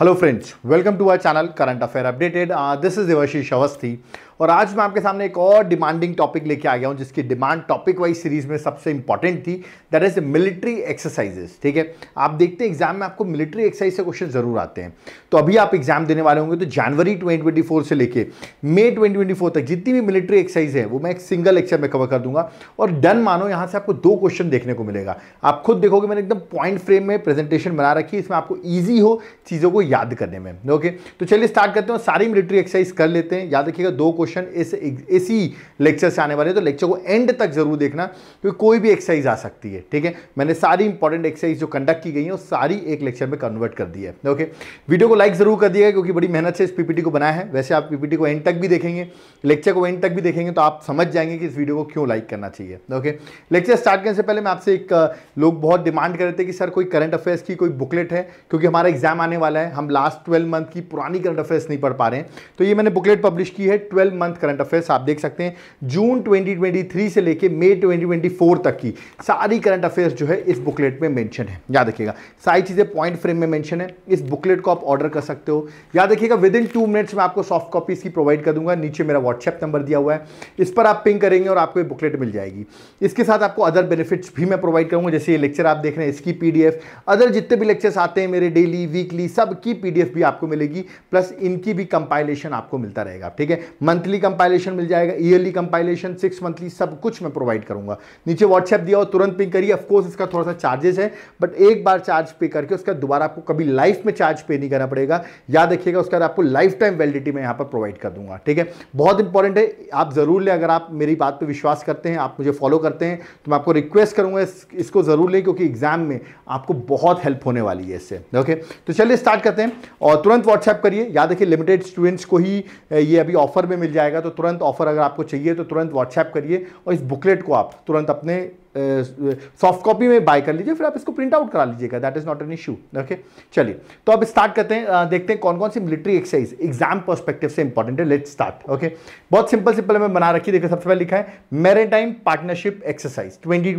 hello friends welcome to R channel current affair updated this is Devashish Awasthi और आज मैं आपके सामने एक और डिमांडिंग टॉपिक लेके आ गया हूँ जिसकी डिमांड टॉपिक वाइज सीरीज में सबसे इंपॉर्टेंट थी दैट इज मिलिट्री एक्सरसाइजेस ठीक है आप देखते हैं एग्जाम में आपको मिलिट्री एक्सरसाइज से क्वेश्चन जरूर आते हैं तो अभी आप एग्जाम देने वाले होंगे तो जनवरी ट्वेंटी से लेकर मे ट्वेंटी तक जितनी भी मिलिट्री एक्सरसाइज है वो मैं एक सिंगल लेक्चर में कवर कर दूंगा और डन मानो यहाँ से आपको दो क्वेश्चन देखने को मिलेगा आप खुद देखोगे मैंने एकदम पॉइंट फ्रेम में प्रेजेंटेशन बना रखी इसमें आपको ईजी हो चीज़ों को याद करने में ओके तो चलिए स्टार्ट करते हैं सारी मिलिट्री एक्सरसाइज कर लेते हैं याद रखिएगा दो क्वेश्चन इस इसी लेक्चर से आने वाले हैं तो लेक्चर को एंड तक जरूर देखना क्योंकि कोई भी एक्सरसाइज आ सकती है ठीक है मैंने सारी इंपॉर्टेंट एक्सरसाइज जो कंडक्ट की गई है वो सारी एक लेक्चर में कन्वर्ट कर दी है ओके वीडियो को लाइक जरूर कर दिएगा क्योंकि बड़ी मेहनत से इस पीपीटी को बनाया है वैसे आप पीपीटी को एंड तक भी देखेंगे लेक्चर को एंड तक भी देखेंगे तो आप समझ जाएंगे कि इस वीडियो को क्यों लाइक करना चाहिए ओके लेक्चर स्टार्ट करने से पहले मैं आपसे एक लोग बहुत डिमांड कर रहे थे कि सर कोई करंट अफेयर्स की कोई बुकलेट है क्योंकि हमारा एग्जाम आने वाला है हम लास्ट ट्वेल्व मंथ की पुरानी करंट अफेयर्स नहीं पढ़ पा रहे हैं तो ये मैंने बुकलेट पब्लिश की है ट्वेल्व मंथ करंट अफेयर्स आप देख सकते हैं जून 2023 से लेके मई 2024 तक की सारी करंट अफेयर्स जो है इस बुकलेट में मेंशन है याद रखिएगा सारी चीज़ें पॉइंट फ्रेम में मैंशन है इस बुकलेट को आप ऑर्डर कर सकते हो याद रखिएगा विद इन टू मिनट्स में आपको सॉफ्ट कॉपीज़ की प्रोवाइड कर दूंगा नीचे मेरा व्हाट्सएप नंबर दिया हुआ है इस पर आप पिंग करेंगे और आपको ये बुकलेट मिल जाएगी इसके साथ आपको अदर बेनिफिट्स भी मैं प्रोवाइड करूंगा जैसे ये लेक्चर आप देख रहे हैं इसकी पीडीएफ अदर जितने भी लेक्चर्स आते हैं मेरे डेली वीकली सब की पीडीएफ भी आपको मिलेगी प्लस इनकी भी कंपाइलेशन आपको मिलता रहेगा ठीक है मंथली कंपाइलेशन मिल जाएगा ईयरली कंपाइलेशन सिक्स मंथली सब कुछ मैं प्रोवाइड करूंगा नीचे व्हाट्सएप दिया और तुरंत पे करिए ऑफकोर्स इसका थोड़ा सा चार्जेस है बट एक बार चार्ज पे करके उसका दोबारा आपको कभी लाइफ में चार्ज पे नहीं करना पड़ेगा याद रखिएगा उसका आपको लाइफ टाइम वैलिडिटी मैं यहाँ पर प्रोवाइड कर दूंगा ठीक है बहुत इंपॉर्टेंट है आप ज़रूर लें अगर आप मेरी बात पर विश्वास करते हैं आप मुझे फॉलो करते हैं तो मैं आपको रिक्वेस्ट करूंगा इस, इसको ज़रूर लें क्योंकि एग्जाम में आपको बहुत हेल्प होने वाली है इससे ओके तो चलिए स्टार्ट करते करते हैं और तुरंत व्हाट्सएप करिए याद रखिए लिमिटेड स्टूडेंट्स को ही ये अभी ऑफर में मिल जाएगा तो तुरंत ऑफर अगर आपको चाहिए तो तुरंत व्हाट्सएप करिए और इस बुकलेट को आप तुरंत अपने सॉफ्ट कॉपी में बाय कर लीजिए फिर आप इसको प्रिंट आउट करा लीजिएगा that is not an issue okay चलिए तो अब स्टार्ट करते हैं आ, देखते हैं कौन कौन सी मिलिट्री एक्सरसाइज एग्जाम पर्सपेक्टिव से इंपॉर्टेंट है लेट स्टार्ट ओके बहुत सिंपल सिंपल मैं बना रखी देखिए सबसे पहले लिखा है मैरिटाइम पार्टनरशिप एक्सरसाइज ट्वेंटी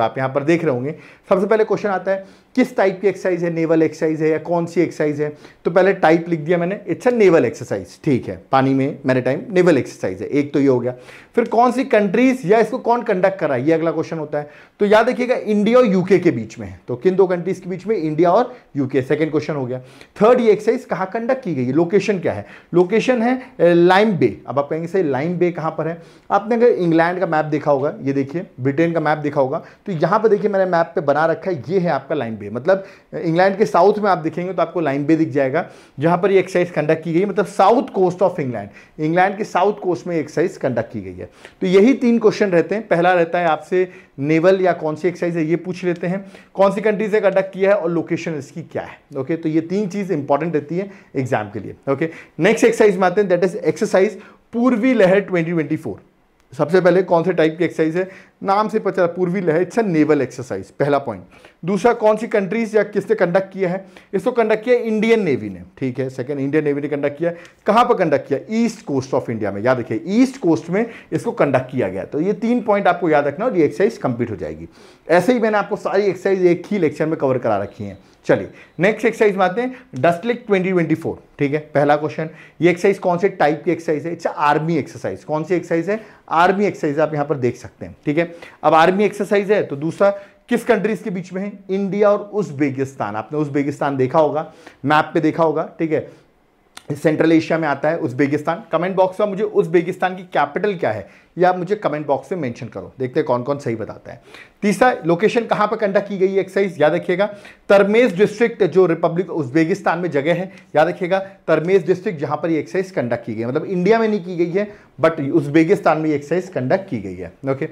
आप यहां पर देख रहे होंगे सबसे पहले क्वेश्चन आता है किस टाइप की एक्सरसाइज है नेवल एक्सरसाइज है या कौन सी एक्सरसाइज है तो पहले टाइप लिख दिया मैंने इट्स अ नेवल एक्सरसाइज ठीक है पानी में मैरिटाइम नेवल एक्सरसाइज है एक तो ये हो गया फिर कौन सी कंट्रीज या इसको कौन कंडक्ट कर रहा है ये अगला क्वेश्चन होता है है तो याद रखिएगा इंडिया और यूके के बीच में है तो किन दो कंट्रीज के बीच में इंडिया और यूके सेकंड क्वेश्चन हो गया थर्ड ये एक्सरसाइज कहां कंडक्ट की गई है लोकेशन क्या है लोकेशन है लाइम बे अब आप कहेंगे सही लाइम बे कहां पर है आपने अगर इंग्लैंड का मैप देखा होगा ये देखिए ब्रिटेन का मैप देखा होगा तो यहां पर देखिए मैंने मैप पर बना रखा है ये है आपका लाइम बे मतलब इंग्लैंड के साउथ में आप देखेंगे तो आपको लाइम बे दिख जाएगा जहां पर ये एक्सरसाइज कंडक्ट की गई मतलब south coast of England England के साउथ कोस्ट में एक्सरसाइज कंडक्ट की गई है तो यही तीन क्वेश्चन रहते हैं पहला रहता है आपसे नेवल या कौन सी एक्सरसाइज है ये पूछ लेते हैं कौन सी कंट्री से कंडक्ट किया है और लोकेशन इसकी क्या है ओके तो ये तीन चीज़ इंपॉर्टेंट रहती है एग्जाम के लिए ओके नेक्स्ट एक्सरसाइज में आते हैं दैट इज एक्सरसाइज पूर्वी लहर ट्वेंटी सबसे पहले कौन से टाइप की एक्सरसाइज है नाम से पता Purvi Lehar it's a naval exercise पहला पॉइंट दूसरा कौन सी कंट्रीज या किसने कंडक्ट किया है इसको कंडक्ट किया इंडियन नेवी ने ठीक है सेकंड इंडियन नेवी ने कंडक्ट किया कहाँ पर कंडक्ट किया ईस्ट कोस्ट ऑफ इंडिया में याद रखिए ईस्ट कोस्ट में इसको कंडक्ट किया गया तो ये तीन पॉइंट आपको याद रखना और ये एक्सरसाइज कंप्लीट हो जाएगी ऐसे ही मैंने आपको सारी एक्सरसाइज एक ही लेक्चर में कवर करा रखी है चलिए नेक्स्ट एक्सरसाइज आते हैं डस्टलिक 2024 ठीक है पहला क्वेश्चन ये एक्सरसाइज कौन से टाइप की एक्सरसाइज है इट्स आर्मी एक्सरसाइज कौन सी एक्सरसाइज है आर्मी एक्सरसाइज आप यहां पर देख सकते हैं ठीक है अब आर्मी एक्सरसाइज है तो दूसरा किस कंट्रीज के बीच में है इंडिया और उज्बेकिस्तान आपने उज्बेकिस्तान देखा होगा मैप पे देखा होगा ठीक है सेंट्रल एशिया में आता है उज्बेगिस्तान कमेंट बॉक्स में मुझे उज्बेगिस्तान की कैपिटल क्या है या आप मुझे कमेंट बॉक्स में मेंशन करो देखते हैं कौन कौन सही बताता है तीसरा लोकेशन कहाँ पर कंडक्ट की गई है एक्सरसाइज याद रखिएगा तरमेज डिस्ट्रिक्ट जो रिपब्लिक उज्बेगिस्तान में जगह है याद रखिएगा तरमेज डिस्ट्रिक्ट जहाँ पर ये एक्सरसाइज कंडक्ट की गई है मतलब इंडिया में नहीं की गई है बट उज्बेगिस्तान में ये एक्सरसाइज कंडक्ट की गई है ओके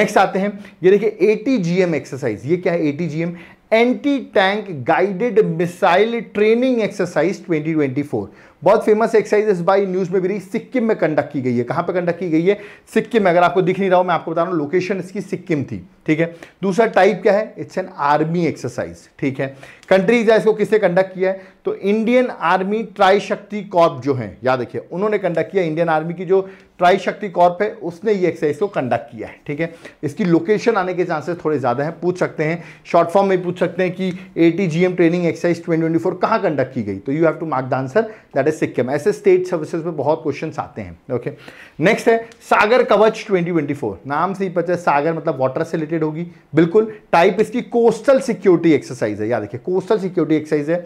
नेक्स्ट आते हैं ये देखिए ए एक्सरसाइज ये क्या है A anti tank guided missile training exercise four बहुत फेमस एक्सरसाइज बाई न्यूज में भी रही सिक्किम में कंडक्ट की गई है कहां पर कंडक्ट की गई है सिक्किम में अगर आपको दिख नहीं रहा हो मैं आपको बता रहा हूं लोकेशन इसकी सिक्किम थी ठीक है दूसरा टाइप क्या है इट्स एन आर्मी एक्सरसाइज ठीक है कंट्रीज है इसको किसने कंडक्ट किया है तो Indian army tri Shakti corp जो है याद रखिए उन्होंने कंडक्ट किया इंडियन आर्मी की जो ट्राई शक्ति कॉर्प है उसने ये एक्सरसाइज को कंडक्ट किया है ठीक है इसकी लोकेशन आने के चांसेस थोड़े ज़्यादा हैं पूछ सकते हैं शॉर्ट फॉर्म में पूछ सकते हैं कि A training exercise twenty twenty four conduct की गई तो you have to mark the answer that is Sikkim ऐसे स्टेट सर्विसेज में बहुत क्वेश्चन आते हैं ओके नेक्स्ट है सागर कवच 2024 नाम से ही पता है सागर मतलब वाटर से रिलेटेड होगी बिल्कुल टाइप इसकी कोस्टल सिक्योरिटी एक्सरसाइज है याद देखिए कोस्टल सिक्योरिटी एक्सरसाइज है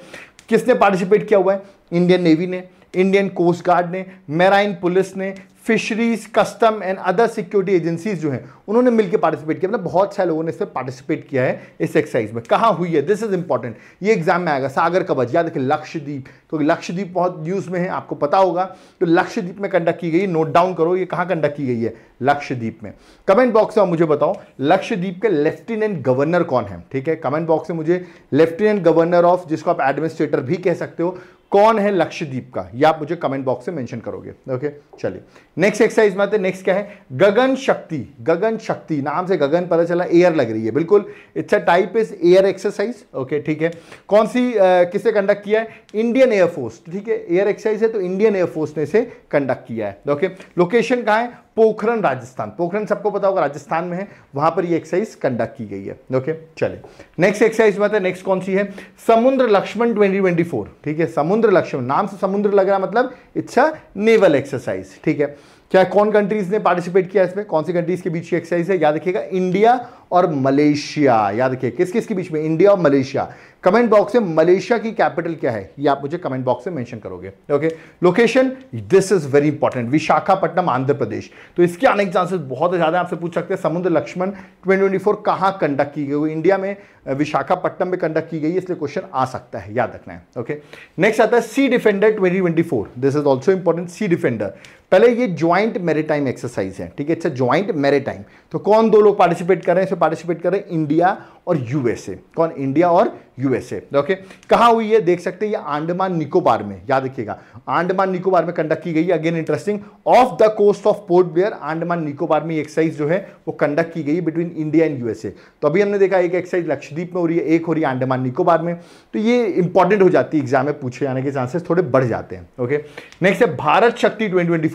किसने पार्टिसिपेट किया हुआ है इंडियन नेवी ने इंडियन कोस्ट गार्ड ने मेराइन पुलिस ने fisheries custom and other security agencies जो हैं उन्होंने मिलकर पार्टिसिपेट किया मतलब बहुत सारे लोगों ने इसमें पार्टिसिपेट किया है इस एक्सरसाइज में कहाँ हुई है दिस इज इंपॉर्टेंट ये एग्जाम में आएगा सागर कवच याद रखिए लक्षद्वीप क्योंकि तो लक्षद्वीप बहुत न्यूज़ में है आपको पता होगा तो लक्षद्वीप में कंडक्ट की गई नोट डाउन करो ये कहाँ कंडक्ट की गई है लक्षद्वीप में कमेंट बॉक्स में मुझे बताओ लक्षद्वीप के लेफ्टिनेंट गवर्नर कौन है ठीक है कमेंट बॉक्स में मुझे लेफ्टिनेंट गवर्नर ऑफ जिसको आप एडमिनिस्ट्रेटर भी कह सकते हो कौन है लक्षद्वीप का ये आप मुझे कमेंट बॉक्स में मेंशन करोगे ओके चलिए नेक्स्ट एक्सरसाइज में आते नेक्स्ट क्या है गगन शक्ति गगन शक्ति नाम से गगन पता चला एयर लग रही है बिल्कुल it's a type is air exercise okay ठीक है कौन सी किसे कंडक्ट किया है इंडियन एयरफोर्स ठीक है एयर एक्सरसाइज है तो इंडियन एयरफोर्स ने इसे कंडक्ट किया है ओके लोकेशन कहाँ है पोखरण राजस्थान पोखरण सबको पता होगा राजस्थान में है वहां पर ये एक्सरसाइज कंडक्ट की गई है ओके चले नेक्स्ट एक्सरसाइज बात है नेक्स्ट कौन सी है समुद्र लक्ष्मण 2024 ठीक है समुद्र लक्ष्मण नाम से समुद्र लग रहा मतलब इट्स अ नेवल एक्सरसाइज ठीक है क्या कौन कंट्रीज ने पार्टिसिपेट किया इसमें कौन सी कंट्रीज के बीच की एक्सरसाइज है याद रखिएगा इंडिया और मलेशिया याद रखिए किस किस के बीच में इंडिया और मलेशिया कमेंट बॉक्स में मलेशिया की कैपिटल क्या है ये आप मुझे कमेंट बॉक्स में मेंशन करोगे okay location this is very important Visakhapatnam Andhra Pradesh तो इसके आने के चांसेस बहुत ज़्यादा आपसे पूछ सकते हैं समुद्र लक्ष्मण 2024 कहां कंडक्ट की गई इंडिया में विशाखापट्टनम में कंडक्ट की गई इसलिए क्वेश्चन आ सकता है याद रखना है ओके नेक्स्ट आता है Sea Defender twenty this is also important Sea Defender पहले ये ज्वाइंट मेरेटाइम एक्सरसाइज है ठीक है इट्स अ ज्वाइंट मेरेटाइम तो कौन दो लोग पार्टिसिपेट कर रहे हैं इसमें पार्टिसिपेट कर रहे हैं इंडिया और यूएसए कौन इंडिया और यूएसए ओके कहा हुई है देख सकते हैं ये आंडमान निकोबार में याद रखिएगा आंडमान निकोबार में कंडक्ट की गई again interesting off the coast of Port Blair Andaman Nicobar में एक्सरसाइज जो है वो कंडक्ट की गई बिटवीन इंडिया एंड यूएसए तो अभी हमने देखा एक एक्सरसाइज लक्षद्वीप में हो रही है एक हो रही है आंडमान निकोबार में तो ये इंपॉर्टेंट हो जाती है एग्जाम में पूछे जाने के चांसेस थोड़े बढ़ जाते हैं ओके नेक्स्ट है भारत शक्ति ट्वेंटी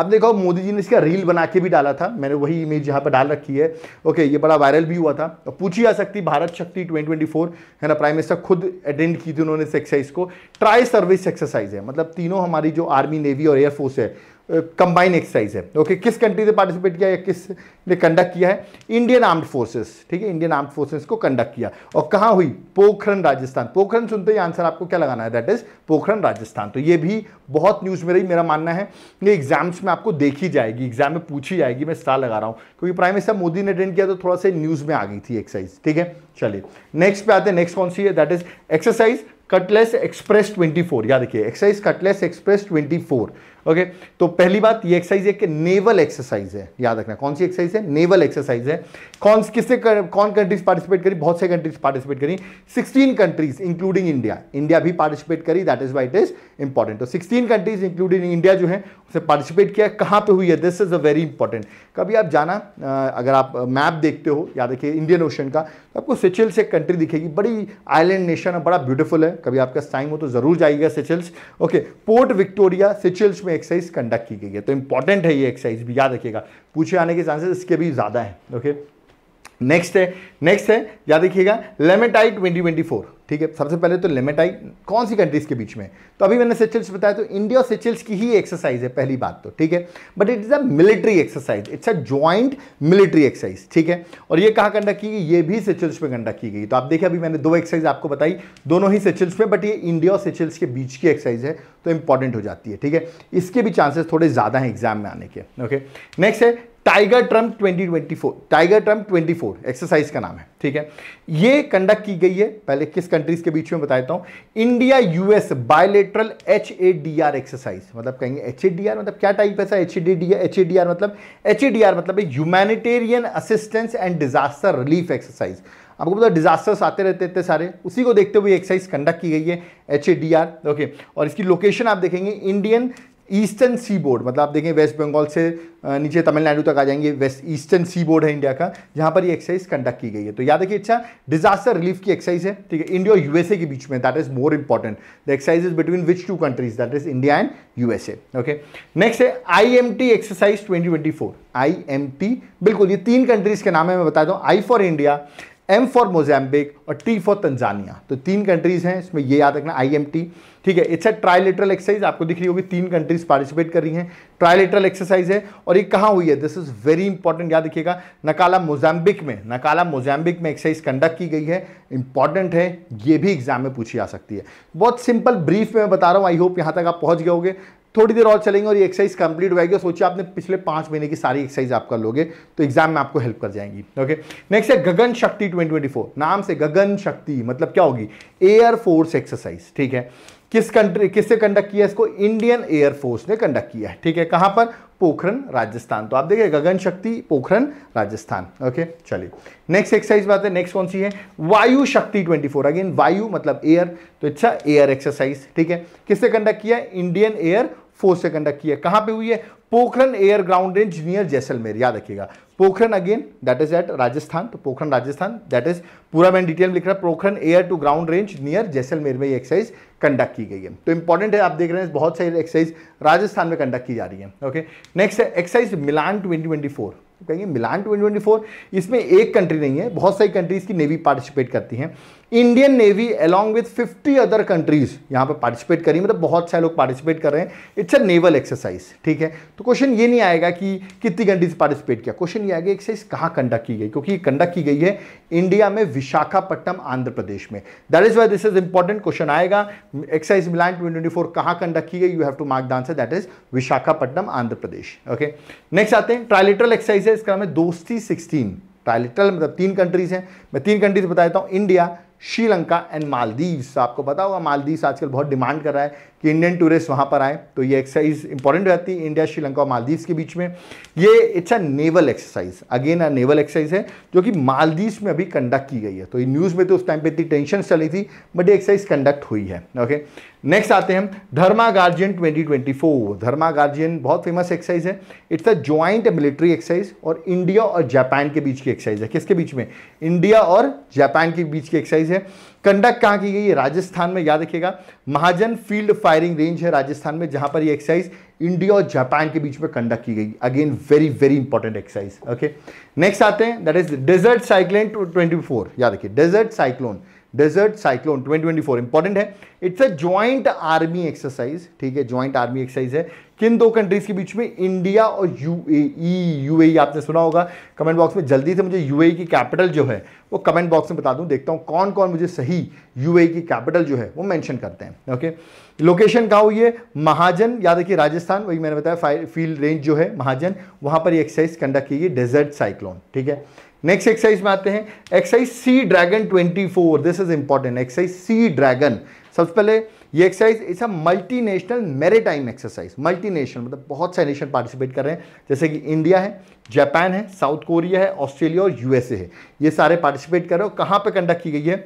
अब देखो मोदी जी ने इसका रील बना के भी डाला था मैंने वही इमेज यहाँ पर डाल रखी है ओके ये बड़ा वायरल भी हुआ था तो पूछी जा सकती शक्ति भारत शक्ति 2024 है ना प्राइम मिनिस्टर खुद अटेंड की थी उन्होंने इस एक्सरसाइज को ट्राई सर्विस एक्सरसाइज है मतलब तीनों हमारी जो आर्मी नेवी और एयरफोर्स है कंबाइन एक्सरसाइज है ओके okay, किस कंट्री से पार्टिसिपेट किया या किस ने कंडक्ट किया है इंडियन आर्म्ड फोर्सेस ठीक है इंडियन आर्म्ड फोर्सेस को कंडक्ट किया और कहाँ हुई पोखरण राजस्थान पोखरण सुनते ही आंसर आपको क्या लगाना है दैट इज पोखरण राजस्थान तो ये भी बहुत न्यूज़ में रही मेरा मानना है ये एग्जाम्स में आपको देखी जाएगी एग्जाम में पूछी जाएगी मैं स्टार लगा रहा हूँ क्योंकि प्राइम मिनिस्टर मोदी ने अटेंड किया तो थोड़ा सा न्यूज़ में आ गई थी एक्सरसाइज ठीक है चलिए नेक्स्ट पे आते हैं नेक्स्ट कौन सी है that is exercise Cutlass Express 24 याद रखिए एक्सरसाइज कटलेस एक्सप्रेस 24 ओके तो पहली बात ये एक्सरसाइज एक नेवल एक्सरसाइज है याद रखना कौन सी एक्सरसाइज है नेवल एक्सरसाइज है कौन किससे कर, कौन कंट्रीज पार्टिसिपेट करी बहुत से कंट्रीज पार्टिसिपेट करी sixteen countries including India India भी पार्टिसिपेट करी that is why it is important तो सिक्सटीन कंट्रीज इंक्लूडिंग इंडिया जो है उसे पार्टिसिपेट किया कहाँ पर हुई है this is a very important कभी आप जाना अगर आप मैप देखते हो याद रखिए इंडियन ओशन का तो आपको सिचिल से कंट्री दिखेगी बड़ी आइलैंड नेशन है बड़ा ब्यूटीफुल है कभी आपका टाइम हो तो जरूर जाइएगा Seychelles okay port Victoria Seychelles में एक्सरसाइज कंडक्ट की गई है तो इंपॉर्टेंट है ये एक्सरसाइज भी याद रखिएगा पूछे आने के चांसेस इसके भी ज़्यादा हैं ओके नेक्स्ट है नेक्स्ट है याद रखिएगा लेमेटाइट ट्वेंटी ट्वेंटी फोर ठीक है सबसे पहले तो लिमिट आई कौन सी कंट्रीज़ के बीच में तो अभी मैंने सेचल्स बताया तो इंडिया और सेचल्स की ही एक्सरसाइज है पहली बात तो ठीक है but it is a military exercise it's a joint military exercise ठीक है और ये कहाँ कंडक्ट की गई ये भी सेचल्स पे कंडक्ट की गई तो आप देखिए अभी मैंने दो एक्सरसाइज आपको बताई दोनों ही सेचल्स में बट ये इंडिया और सेचल्स के बीच की एक्सरसाइज है तो इंपॉर्टेंट हो जाती है ठीक है इसके भी चांसेस थोड़े ज़्यादा हैं एग्जाम में आने के ओके नेक्स्ट है Tiger Triumph 2024 Tiger Triumph 24 exercise का नाम है ठीक है ये कंडक्ट की गई है पहले किस कंट्रीज के बीच में बता देता हूँ India US bilateral H A D R exercise मतलब कहेंगे एच ए डी आर मतलब क्या टाइप ऐसा H A D D H A D R मतलब एच ए डी आर मतलब humanitarian assistance and disaster relief exercise आपको पता है डिजास्टर्स आते रहते इतने सारे उसी को देखते हुए एक्सरसाइज कंडक्ट की गई है H A D R okay और इसकी लोकेशन आप देखेंगे इंडियन ईस्टर्न सी बोर्ड मतलब आप देखें वेस्ट बंगाल से नीचे तमिलनाडु तक आ जाएंगे वेस्ट ईस्टर्न सी बोर्ड है इंडिया का जहां पर ये एक्सरसाइज कंडक्ट की गई है तो याद रखिए अच्छा डिजास्टर रिलीफ की एक्सरसाइज है ठीक है इंडिया और यूएसए के बीच में that is more important the exercise between which two countries that is India and USA okay next है I M T exercise twenty twenty four I M T बिल्कुल ये तीन कंट्रीज के नाम है मैं बता दूँ I for India M for Mozambique और टी फॉर तंजानिया तो तीन कंट्रीज हैं इसमें ये याद रखना आई एम टी ठीक है इट्स अ ट्राइलेटरल एक्सरसाइज आपको दिख रही होगी तीन कंट्रीज पार्टिसिपेट कर रही हैं ट्राइलेटरल एक्सरसाइज है और ये कहाँ हुई है दिस इज वेरी इंपॉर्टेंट याद रखिएगा नकाला मोजैम्बिक में नकाला मोजैम्बिक में एक्सरसाइज कंडक्ट की गई है इंपॉर्टेंट है ये भी एग्जाम में पूछी जा सकती है बहुत सिंपल ब्रीफ में मैं बता रहा हूँ आई होप यहाँ तक आप पहुँच गए थोड़ी देर और चलेंगे और ये एक्सरसाइज कंप्लीट हो जाएगी सोचिए आपने पिछले पाँच महीने की सारी एक्सरसाइज आप कर लोगे तो एग्जाम में आपको हेल्प कर जाएंगी ओके नेक्स्ट है गगन शक्ति 2024 नाम से गगन शक्ति मतलब क्या होगी एयर फोर्स एक्सरसाइज ठीक है किस कंट्री किससे कंडक्ट किया इसको इंडियन फोर्स ने कंडक्ट किया है ठीक है कहाँ पर पोखरन राजस्थान तो आप देखिए गगन शक्ति पोखरन राजस्थान ओके चलिए नेक्स्ट एक्सरसाइज बात है नेक्स्ट कौन सी है वायु शक्ति 24 अगेन वायु मतलब एयर तो अच्छा एयर एक्सरसाइज ठीक है किससे कंडक्ट किया इंडियन एयर फोर्स से कंडक्ट किया है कहाँ पे हुई है Pokhran air ground range near Jaisalmer याद रखिएगा Pokhran again that is at Rajasthan तो पोखरन राजस्थान दैट इज पूरा मैं डिटेल में लिख रहा है Pokhran air to ground range near Jaisalmer में ये एक्सरसाइज कंडक्ट की गई है तो इंपॉर्टेंट है आप देख रहे हैं बहुत सारी एक्सरसाइज राजस्थान में कंडक्ट की जा रही है ओके नेक्स्ट है एक्सरसाइज मिलान ट्वेंटी कहेंगे मिलान 2024 इसमें एक कंट्री नहीं है बहुत सारी कंट्रीज़ की नेवी पार्टिसिपेट करती हैं Indian navy along with 50 other countries यहाँ पे पार्टिसिपेट करी मतलब बहुत सारे लोग पार्टिसिपेट कर रहे हैं इट्स अ नेवल एक्सरसाइज ठीक है तो क्वेश्चन ये नहीं आएगा कि कितनी कंट्रीज पार्टिसिपेट किया क्वेश्चन ये आएगा एक्सरसाइज कहाँ कंडक्ट की गई क्योंकि ये कंडक्ट की गई है इंडिया में विशाखापट्टनम आंध्र प्रदेश में that is why this is important question आएगा एक्सरसाइज मिलान ट्वेंटी ट्वेंटी कहाँ कंडक्ट की गई you have to mark the answer that is Visakhapatnam Andhra Pradesh okay next आते हैं ट्राइलिटरल एक्सरसाइज है इसका नाम है दोस्ती सिक्सटीन ट्राइलिटरल मतलब तीन कंट्रीज हैं मैं तीन कंट्रीज बता देता हूँ इंडिया श्रीलंका एंड मालदीव्स आपको पता होगा मालदीव्स आजकल बहुत डिमांड कर रहा है कि इंडियन टूरिस्ट वहाँ पर आए तो ये एक्सरसाइज इंपॉर्टेंट रहती है इंडिया श्रीलंका और मालदीव्स के बीच में ये it's a naval exercise again a naval exercise है जो कि मालदीव्स में अभी कंडक्ट की गई है तो ये न्यूज़ में तो उस टाइम पर इतनी टेंशन चली थी बट ये एक्सरसाइज कंडक्ट हुई है ओके नेक्स्ट आते हैं Dharma Guardian twenty twenty four Dharma Guardian बहुत फेमस एक्सरसाइज है it's a joint military exercise और इंडिया और जापान के बीच की एक्सरसाइज है किसके बीच में इंडिया और जापान के बीच की एक्सरसाइज है कंडक्ट कहाँ की गई है राजस्थान में याद रखिएगा महाजन फील्ड फायरिंग रेंज है राजस्थान में जहां पर ये एक्सरसाइज इंडिया और जापान के बीच में कंडक्ट की गई again very very important exercise okay next आते हैं दैट इज डेजर्ट साइक्लोन 24 याद रखिए Desert Cyclone Desert Cyclone 2024 important है it's a joint army exercise ठीक है ज्वाइंट आर्मी एक्सरसाइज है किन दो कंट्रीज के बीच में इंडिया और यूएई यूएई e, e आपने सुना होगा कमेंट बॉक्स में जल्दी से मुझे यूएई e की कैपिटल जो है वो कमेंट बॉक्स में बता दूं देखता हूं कौन कौन मुझे सही यूएई की कैपिटल जो है वो मेंशन करते हैं ओके लोकेशन कहा हुई है महाजन याद रखिए राजस्थान वही मैंने बताया फील्ड रेंज जो है महाजन वहां पर एक्सरसाइज कंडक्ट की गई डेजर्ट साइक्लोन ठीक है नेक्स्ट एक्सरसाइज में आते हैं exercise Sea Dragon twenty this is important exercise Sea Dragon सबसे पहले ये exercise it's a multi national maritime exercise multi national मतलब बहुत सारे नेशन पार्टिसिपेट कर रहे हैं जैसे कि इंडिया है जापान है साउथ कोरिया है ऑस्ट्रेलिया और यूएसए है ये सारे पार्टिसिपेट कर रहे हो कहाँ पर कंडक्ट की गई है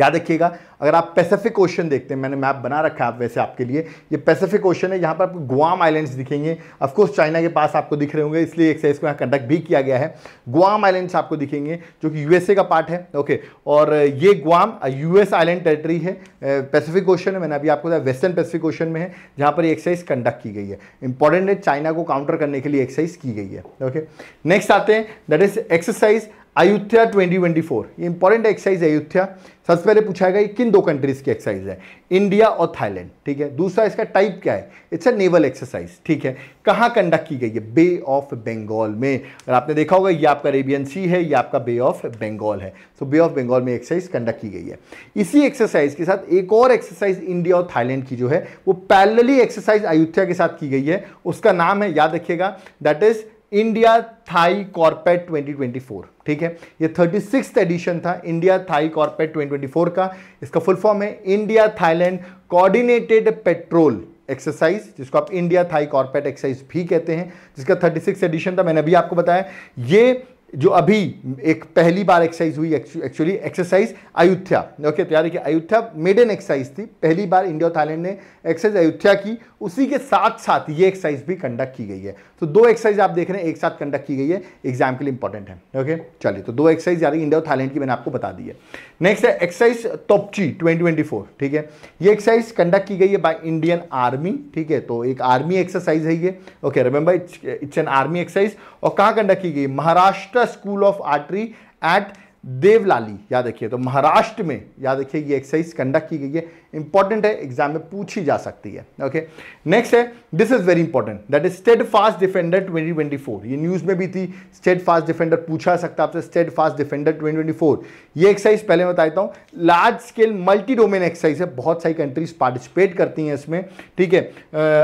याद रखिएगा अगर आप पैसिफिक ओशन देखते हैं मैंने मैप बना रखा है आप वैसे आपके लिए ये पैसिफिक ओशन है यहाँ पर आपको गुआम आइलैंड्स दिखेंगे ऑफकोर्स चाइना के पास आपको दिख रहे होंगे इसलिए एक्सरसाइज को यहाँ कंडक्ट भी किया गया है गुआम आइलैंड्स आपको दिखेंगे जो कि यूएसए का पार्ट है ओके और ये गुआम यूएस आइलैंड टेरेटरी है पैसिफिक ओशन है मैंने अभी आपको बताया वेस्टर्न पैसिफिक ओशन में है जहाँ पर एक्सरसाइज कंडक्ट की गई है इंपॉर्टेंट है चाइना को काउंटर करने के लिए एक्सरसाइज की गई है ओके नेक्स्ट आते हैं दैट इज एक्सरसाइज अयोध्या 2024 ये इंपॉर्टेंट एक्सरसाइज है अयोध्या सबसे पहले पूछा गया किन दो कंट्रीज की एक्सरसाइज है इंडिया और थाईलैंड ठीक है दूसरा इसका टाइप क्या है इट्स अ नेवल एक्सरसाइज ठीक है कहाँ कंडक्ट की गई है बे ऑफ बंगाल में और आपने देखा होगा ये आपका अरेबियन सी है ये आपका बे ऑफ बंगाल है सो बे ऑफ बंगाल में एक्सरसाइज कंडक्ट की गई है इसी एक्सरसाइज के साथ एक और एक्सरसाइज इंडिया और थाईलैंड की जो है वो पैलली एक्सरसाइज अयोध्या के साथ की गई है उसका नाम है याद रखिएगा that is India Thai CORPAT 2024 ठीक है ये थर्टी सिक्स एडिशन था इंडिया थाई कॉर्पेट 2024 का इसका फुल फॉर्म है India Thailand coordinated patrol exercise जिसको आप इंडिया थाई कॉर्पेट एक्सरसाइज भी कहते हैं जिसका थर्टी सिक्स एडिशन था मैंने अभी आपको बताया ये जो अभी एक पहली बार एक्सरसाइज हुई एक्चुअली एक्सरसाइज अयोध्या ओके तो याद रखिए अयोध्या मेडन एक्सरसाइज थी पहली बार इंडिया और थाईलैंड ने एक्सरसाइज अयोध्या की उसी के साथ साथ ये एक्सरसाइज भी कंडक्ट की गई है तो दो एक्सरसाइज आप देख रहे हैं एक साथ कंडक्ट की गई है एग्जाम के लिए इंपॉर्टेंट है ओके चलिए तो दो एक्सरसाइज याद इंडिया और थाईलैंड की मैंने आपको बता दी है नेक्स्ट है एक्सरसाइज टॉपची ट्वेंटी ठीक है ये एक्सरसाइज कंडक्ट की गई है बाई इंडियन आर्मी ठीक है तो एक आर्मी एक्सरसाइज है ये okay remember it's an army exercise और कहाँ कंडक्ट की गई Maharashtra school of artillery at Devlali याद रखिए तो महाराष्ट्र में याद रखिए ये एक्सरसाइज कंडक्ट की गई है इंपॉर्टेंट है एग्जाम में पूछी जा सकती है ओके नेक्स्ट है this is very important that is steadfast Defender twenty twenty four ये न्यूज़ में भी थी स्टेड फास्ट डिफेंडर पूछा सकता आपसे steadfast Defender twenty twenty four ये एक्सरसाइज पहले बता देता हूँ large scale multi domain exercise है बहुत सारी कंट्रीज पार्टिसिपेट करती हैं इसमें ठीक है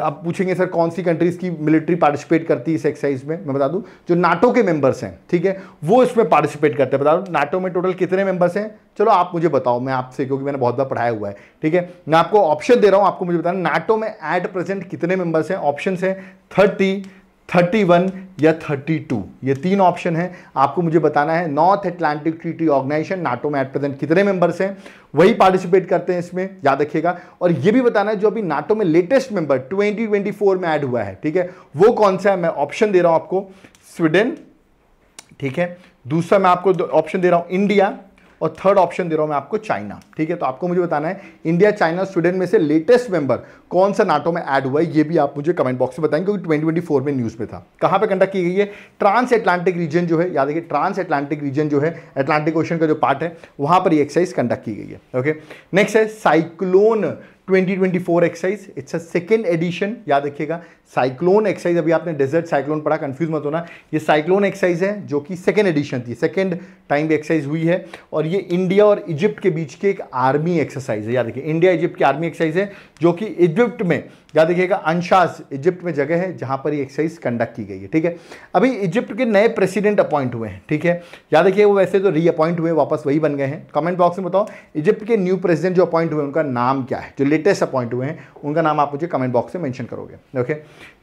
अब पूछेंगे सर कौन सी कंट्रीज की मिलिट्री पार्टिसिपेट करती है इस एक्सरसाइज में मैं बता दूँ जो नाटो के मेंबर्स हैं ठीक है वो इसमें पार्टिसिपेट करते हैं बता दूँ नाटो में टोटल कितने मेंबर्स हैं चलो आप मुझे बताओ मैं आपसे क्योंकि मैंने बहुत बार पढ़ाया हुआ है ठीक है मैं आपको ऑप्शन दे रहा हूँ आपको मुझे बताना नाटो में एट प्रेजेंट कितने मेंबर्स हैं ऑप्शन है थर्टी थर्टी वन या थर्टी टू ये तीन ऑप्शन है आपको मुझे बताना है North Atlantic Treaty Organization NATO में एट प्रेजेंट कितने मेंबर्स हैं वही पार्टिसिपेट करते हैं इसमें याद रखिएगा और ये भी बताना है जो अभी नाटो में लेटेस्ट मेंबर 2024 में ऐड हुआ है ठीक है वो कौन सा है मैं ऑप्शन दे रहा हूँ आपको स्वीडन ठीक है दूसरा मैं आपको ऑप्शन दे रहा हूँ इंडिया और थर्ड ऑप्शन दे रहा हूं मैं आपको चाइना ठीक है तो आपको मुझे बताना है इंडिया चाइना स्वीडन में से लेटेस्ट मेंबर कौन सा नाटो में ऐड हुआ है ये भी आप मुझे कमेंट बॉक्स में बताएंगे क्योंकि 2024 में न्यूज़ में था कहां पे कंडक्ट की गई है ट्रांस एटलांटिक रीजन जो है याद रखिए ट्रांस एटलांटिक रीजन जो है एटलांटिक ओशन का जो पार्ट है वहां पर एक्सरसाइज कंडक्ट की गई है ओके नेक्स्ट है Cyclone 2024 exercise it's a second edition याद रखिएगा साइक्लोन एक्साइज अभी आपने डेजर्ट साइक्लोन पढ़ा कंफ्यूज मत होना ये साइक्लोन एक्साइज है जो कि सेकेंड एडिशन थी सेकेंड टाइम एक्साइज हुई है और ये इंडिया और इजिप्ट के बीच की एक आर्मी एक्सरसाइज है याद देखिए इंडिया इजिप्ट की आर्मी एक्सरसाइज है जो कि इजिप्ट में याद देखिएगा अंशास इजिप्ट में जगह है जहाँ पर ये एक्साइज कंडक्ट की गई है ठीक है अभी इजिप्ट के नए प्रेसिडेंट अपॉइंट हुए हैं ठीक है याद देखिए वो वैसे तो रीअपॉइंट हुए वापस वही बन गए हैं कमेंट बॉक्स में बताओ इजिप्ट के न्यू प्रेसिडेंट जो अपॉइंट हुए उनका नाम क्या है जो लेटेस्ट अपॉइंट हुए हैं उनका नाम आप मुझे कमेंट बॉक्स में मैंशन करोगे ओके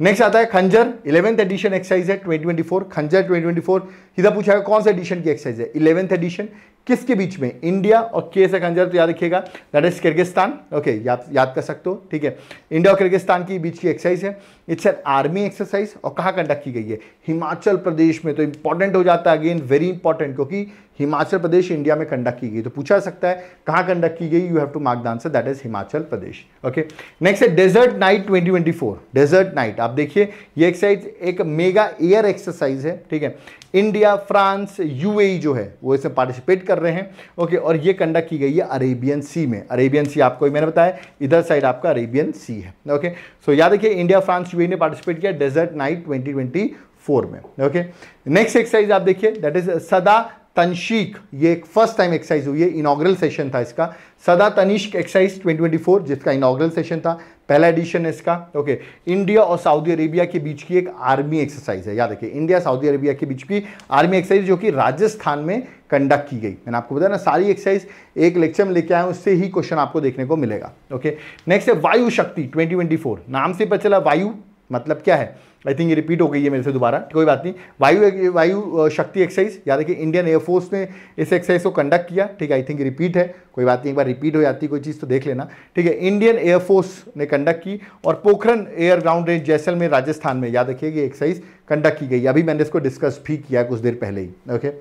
नेक्स्ट आता है खंजर इलेवंथ एडिशन एक्सरसाइज है 2024 खंजर 2024 सीधा पूछा है कौन सा एडिशन की एक्सरसाइज है इलेवंथ एडिशन किसके बीच में इंडिया और के से खंजर तो याद रखिएगा दैट इज किर्गिस्तान ओके याद याद कर सकते हो ठीक है इंडिया और किर्गिस्तान की बीच की एक्सरसाइज है इट्स एन आर्मी एक्सरसाइज और कहाँ कंडक्ट की गई है हिमाचल प्रदेश में तो इंपॉर्टेंट हो जाता है अगेन वेरी इंपॉर्टेंट क्योंकि हिमाचल प्रदेश इंडिया में कंडक्ट की गई तो पूछा सकता है कहाँ कंडक्ट की गई you have to mark the answer that is Himachal Pradesh okay next है डेजर्ट नाइट 2024 डेजर्ट नाइट आप देखिए ये एक्सरसाइज एक मेगा एयर एक्सरसाइज है ठीक है इंडिया फ्रांस यूएई जो है वो इसमें पार्टिसिपेट कर रहे हैं ओके और ये कंडक्ट की गई है अरेबियन सी में अरेबियन सी आपको मैंने बताया इधर साइड आपका अरेबियन सी है ओके सो याद रखिए इंडिया फ्रांस वी ने पार्टिसिपेट किया डेजर्ट नाइट 2024 में ओके नेक्स्ट एक्सरसाइज आप देखिए दैट इज सदा तनशीक ये एक फर्स्ट टाइम एक्सरसाइज हुई है इनाग्रल सेशन था इसका सदा तनिष्क एक्सरसाइज 2024 जिसका इनाग्रल सेशन था पहला एडिशन है इसका ओके इंडिया और सऊदी अरेबिया के बीच की एक आर्मी एक्सरसाइज है याद रखिए इंडिया सऊदी अरेबिया के बीच की आर्मी एक्सरसाइज जो कि राजस्थान में कंडक्ट की गई मैंने आपको बताया ना सारी एक्सरसाइज एक लेक्चर में लेके आए उससे ही क्वेश्चन आपको देखने को मिलेगा ओके नेक्स्ट है वायु शक्ति ट्वेंटी नाम से पता चला वायु मतलब क्या है आई थिंक ये रिपीट हो गई है मेरे से दोबारा कोई बात नहीं वायु वायु शक्ति एक्सरसाइज याद रखिए इंडियन एयरफोर्स ने इस एक्सरसाइज को कंडक्ट किया ठीक है आई थिंक रिपीट है कोई बात नहीं एक बार रिपीट हो जाती कोई चीज़ तो देख लेना ठीक है इंडियन एयरफोर्स ने कंडक्ट की और Pokhran air ground range Jaisalmer Rajasthan में याद रखिए ये एक्सरसाइज कंडक्ट की गई अभी मैंने इसको डिस्कस भी किया कुछ देर पहले ही ओके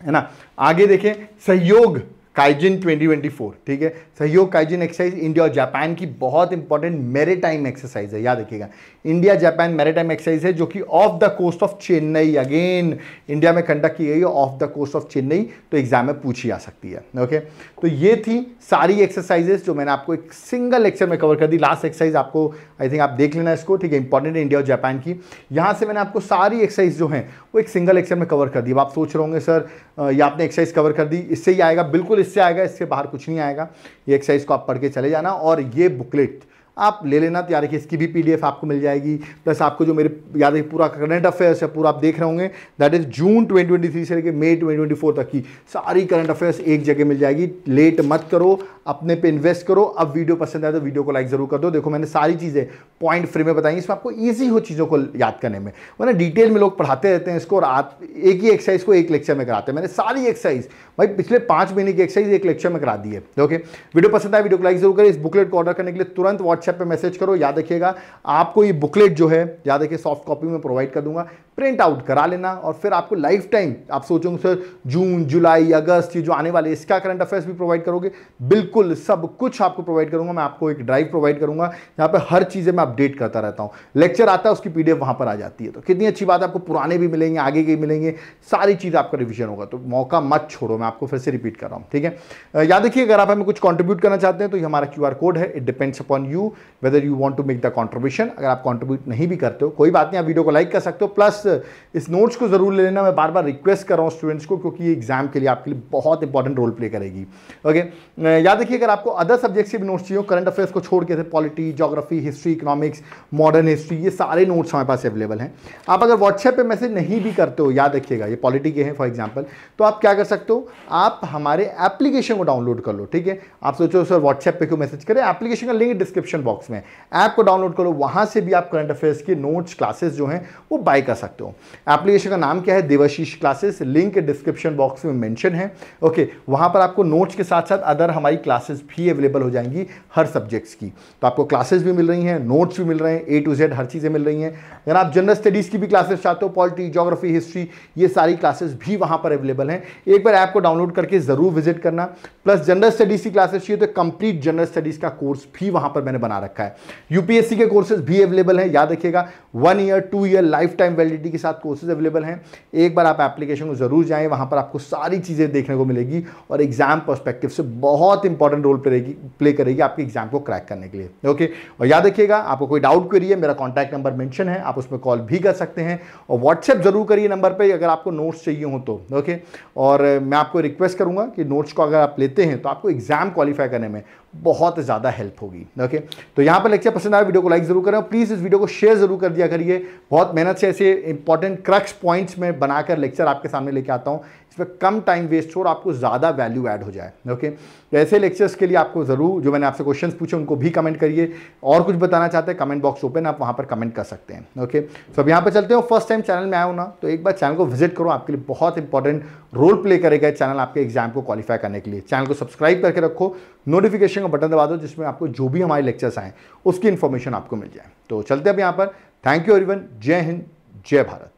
है ना आगे देखें सहयोग काइजिन 2024 ठीक है सहयोग काइजिन एक्सरसाइज इंडिया और जापान की बहुत इंपॉर्टेंट मेरेटाइम एक्सरसाइज है याद रखिएगा इंडिया जापान मेरेटाइम एक्सरसाइज है जो कि off the coast of Chennai again India में कंडक्ट की गई है off the coast of Chennai तो एग्जाम में पूछी आ सकती है ओके तो ये थी सारी एक्सरसाइजेस जो मैंने आपको एक सिंगल लेक्चर में कवर कर दी लास्ट एक्सरसाइज आपको आई थिंक आप देख लेना इसको ठीक है इंपॉर्टेंट इंडिया और जापान की यहाँ से मैंने आपको सारी एक्सरसाइज जो है एक सिंगल लेक्चर में कवर कर दी अब आप सोच रहे होंगे सर ये आपने एक्सरसाइज कवर कर दी इससे ही आएगा बिल्कुल इससे आएगा इससे बाहर कुछ नहीं आएगा ये एक्सरसाइज को आप पढ़ के चले जाना और ये बुकलेट आप ले लेना तैयार तो रखिए इसकी भी पीडीएफ आपको मिल जाएगी प्लस आपको जो मेरे याद है पूरा करंट अफेयर्स है पूरा आप देख रहे होंगे दैट इज़ जून 2023 से लेकर मई 2024 तक की सारी करंट अफेयर्स एक जगह मिल जाएगी लेट मत करो अपने पे इन्वेस्ट करो अब वीडियो पसंद आए तो वीडियो को लाइक ज़रूर कर दो देखो मैंने सारी चीज़ें पॉइंट फ्री में बताई इसमें आपको ईजी हो चीज़ों को याद करने में वरना डिटेल में लोग पढ़ाते रहते हैं इसको और आप एक ही एक्सरसाइज को एक लेक्चर में कराते हैं मैंने सारी एक्सरसाइज भाई पिछले पाँच महीने की एक्सरसाइज एक लेक्चर में करा दी है ओके वीडियो पसंद आए वीडियो को लाइक जरूर करें इस बुकलेट को ऑर्डर करने के लिए तुरंत व्हाट्सएप व्हाट्सएप पे मैसेज करो याद रखिएगा आपको ये बुकलेट जो है याद रखिए सॉफ्ट कॉपी में प्रोवाइड कर दूंगा प्रिंट आउट करा लेना और फिर आपको लाइफ टाइम आप सोचोगे सर जून जुलाई अगस्त ये जो आने वाले इसका करंट अफेयर्स भी प्रोवाइड करोगे बिल्कुल सब कुछ आपको प्रोवाइड करूंगा मैं आपको एक ड्राइव प्रोवाइड करूंगा यहाँ पर हर चीज़ें मैं अपडेट करता रहता हूँ लेक्चर आता है उसकी पी वहाँ पर आ जाती है तो कितनी अच्छी बात आपको पुराने भी मिलेंगे आगे के मिलेंगे सारी चीज़ आपका रिविजन होगा तो मौका मत छोड़ो मैं आपको फिर से रिपीट कर रहा हूँ ठीक है याद रखिए अगर आप हमें कुछ कॉन्ट्रीब्यूट करना चाहते हैं तो ये हमारा क्यू कोड है it depends upon you whether you want to make the contribution अगर आप कॉन्ट्रीब्यूट नहीं भी करते हो कोई बात नहीं आप वीडियो को लाइक कर सकते हो प्लस इस नोट्स को ज़रूर ले लेना मैं बार बार रिक्वेस्ट कर रहा हूँ स्टूडेंट्स को क्योंकि ये एग्जाम के लिए आपके लिए बहुत इंपॉर्टेंट रोल प्ले करेगी ओके याद रखिए अगर आपको अदर सब्जेक्ट्स के भी नोट्स चाहिए करंट अफेयर्स को छोड़ के थे polity geography history economics modern history ये सारे नोट्स हमारे पास अवेलेबल हैं आप अगर व्हाट्सएप पर मैसेज नहीं भी करते हो याद रखिएगा ये पॉलिटी के हैं फॉर एग्जाम्पल तो आप क्या कर सकते हो आप हमारे एप्लीकेशन को डाउनलोड कर लो ठीक है आप सोचो सर व्हाट्सएप पर क्यों मैसेज करें एप्लीकेशन का लिंक डिस्क्रिप्शन बॉक्स में ऐप को डाउनलोड करो वहाँ से भी आप करंट अफेयर्स के नोट्स क्लासेस जो हैं वो बाय कर सकते सकते हो एप्लीकेशन का नाम क्या है Devashish classes link description box में मेंशन है ओके वहाँ पर आपको नोट्स के साथ साथ अदर हमारी क्लासेस भी अवेलेबल हो जाएंगी हर सब्जेक्ट्स की तो आपको क्लासेस भी मिल रही हैं नोट्स भी मिल रहे हैं ए टू जेड हर चीज़ें मिल रही हैं अगर आप जनरल स्टडीज़ की भी क्लासेस चाहते हो पॉलिटी जोग्राफी हिस्ट्री ये सारी क्लासेस भी वहाँ पर अवेलेबल हैं एक बार ऐप को डाउनलोड करके ज़रूर विजिट करना प्लस जनरल स्टडीज़ की क्लासेस चाहिए तो कंप्लीट जनरल स्टडीज़ का कोर्स भी वहाँ पर मैंने बना रखा है यूपीएससी के कोर्सेज भी अवेलेबल हैं याद रखिएगा one year two year lifetime validity faculty के साथ कोर्सेज अवेलेबल हैं एक बार आप एप्लीकेशन को ज़रूर जाएँ वहाँ पर आपको सारी चीज़ें देखने को मिलेगी और एग्ज़ाम परस्पेक्टिव से बहुत इंपॉर्टेंट रोल प्लेगी प्ले करेगी आपके एग्ज़ाम को क्रैक करने के लिए ओके और याद रखिएगा आपको कोई डाउट क्वेरी है मेरा कॉन्टैक्ट नंबर मैंशन है आप उसमें कॉल भी कर सकते हैं और व्हाट्सएप ज़रूर करिए नंबर पर अगर आपको नोट्स चाहिए हो तो ओके और मैं आपको रिक्वेस्ट करूँगा कि नोट्स को अगर आप लेते हैं तो आपको एग्ज़ाम क्वालिफाई करने में बहुत ज़्यादा हेल्प होगी ओके तो यहां पर लेक्चर पसंद आया वीडियो को लाइक ज़रूर करें और प्लीज़ इस वीडियो को शेयर ज़रूर कर दिया करिए बहुत मेहनत से ऐसे इंपॉर्टेंट क्रक्स पॉइंट्स में बनाकर लेक्चर आपके सामने लेके आता हूँ इसमें कम टाइम वेस्ट हो और आपको ज़्यादा वैल्यू ऐड हो जाए ओके तो ऐसे लेक्चर्स के लिए आपको ज़रूर जो मैंने आपसे क्वेश्चंस पूछे उनको भी कमेंट करिए और कुछ बताना चाहते हैं कमेंट बॉक्स ओपन आप वहाँ पर कमेंट कर सकते हैं ओके सो अब यहाँ पर चलते हो फर्स्ट टाइम चैनल में आया हो ना तो एक बार चैनल को विजिट करो आपके लिए बहुत इंपॉर्टेंट रोल प्ले करेगा चैनल आपके एग्जाम को क्वालिफाई करने के लिए चैनल को सब्सक्राइब करके रखो नोटिफिकेशन का बटन दबा दो जिसमें आपको जो भी हमारे लेक्चर्स आएँ उसकी इन्फॉर्मेशन आपको मिल जाए तो चलते अब यहाँ पर थैंक यू एवरीवन जय हिंद जय भारत